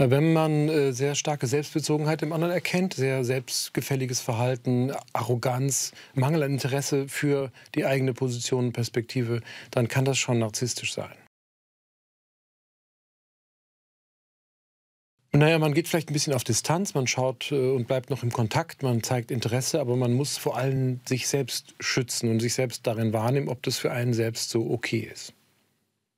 Äh, wenn man äh, sehr starke Selbstbezogenheit im anderen erkennt, sehr selbstgefälliges Verhalten, Arroganz, Mangel an Interesse für die eigene Position und Perspektive, dann kann das schon narzisstisch sein. Naja, man geht vielleicht ein bisschen auf Distanz, man schaut äh, und bleibt noch im Kontakt, man zeigt Interesse, aber man muss vor allem sich selbst schützen und sich selbst darin wahrnehmen, ob das für einen selbst so okay ist.